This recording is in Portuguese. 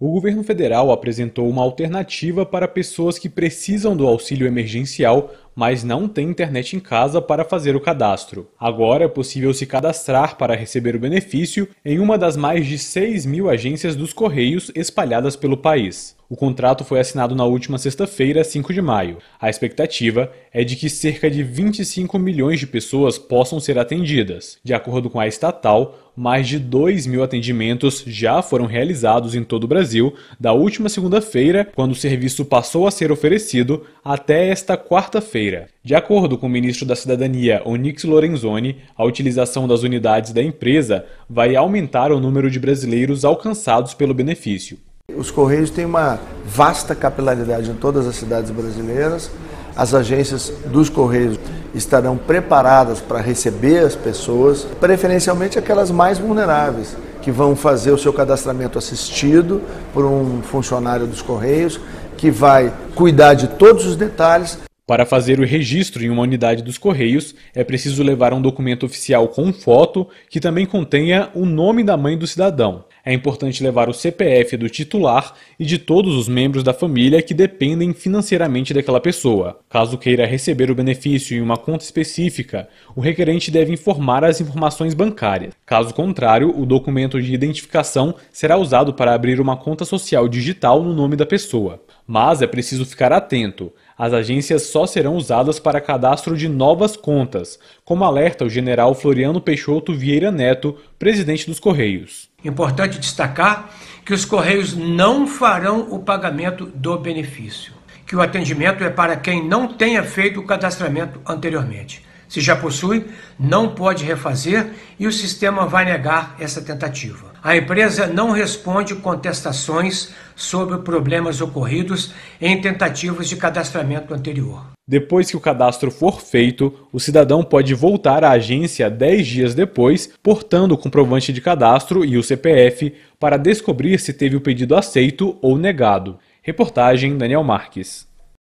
O governo federal apresentou uma alternativa para pessoas que precisam do auxílio emergencial, mas não têm internet em casa para fazer o cadastro. Agora é possível se cadastrar para receber o benefício em uma das mais de 6 mil agências dos Correios espalhadas pelo país. O contrato foi assinado na última sexta-feira, 5 de maio. A expectativa é de que cerca de 25 milhões de pessoas possam ser atendidas. De acordo com a estatal, mais de 2 mil atendimentos já foram realizados em todo o Brasil da última segunda-feira, quando o serviço passou a ser oferecido, até esta quarta-feira. De acordo com o ministro da Cidadania, Onix Lorenzoni, a utilização das unidades da empresa vai aumentar o número de brasileiros alcançados pelo benefício. Os Correios têm uma vasta capilaridade em todas as cidades brasileiras. As agências dos Correios estarão preparadas para receber as pessoas, preferencialmente aquelas mais vulneráveis, que vão fazer o seu cadastramento assistido por um funcionário dos Correios, que vai cuidar de todos os detalhes para fazer o registro em uma unidade dos Correios, é preciso levar um documento oficial com foto que também contenha o nome da mãe do cidadão. É importante levar o CPF do titular e de todos os membros da família que dependem financeiramente daquela pessoa. Caso queira receber o benefício em uma conta específica, o requerente deve informar as informações bancárias. Caso contrário, o documento de identificação será usado para abrir uma conta social digital no nome da pessoa. Mas é preciso ficar atento. As agências só serão usadas para cadastro de novas contas, como alerta o general Floriano Peixoto Vieira Neto, presidente dos Correios. Importante destacar que os Correios não farão o pagamento do benefício que o atendimento é para quem não tenha feito o cadastramento anteriormente. Se já possui, não pode refazer e o sistema vai negar essa tentativa. A empresa não responde contestações sobre problemas ocorridos em tentativas de cadastramento anterior. Depois que o cadastro for feito, o cidadão pode voltar à agência 10 dias depois, portando o comprovante de cadastro e o CPF, para descobrir se teve o pedido aceito ou negado. Reportagem Daniel Marques.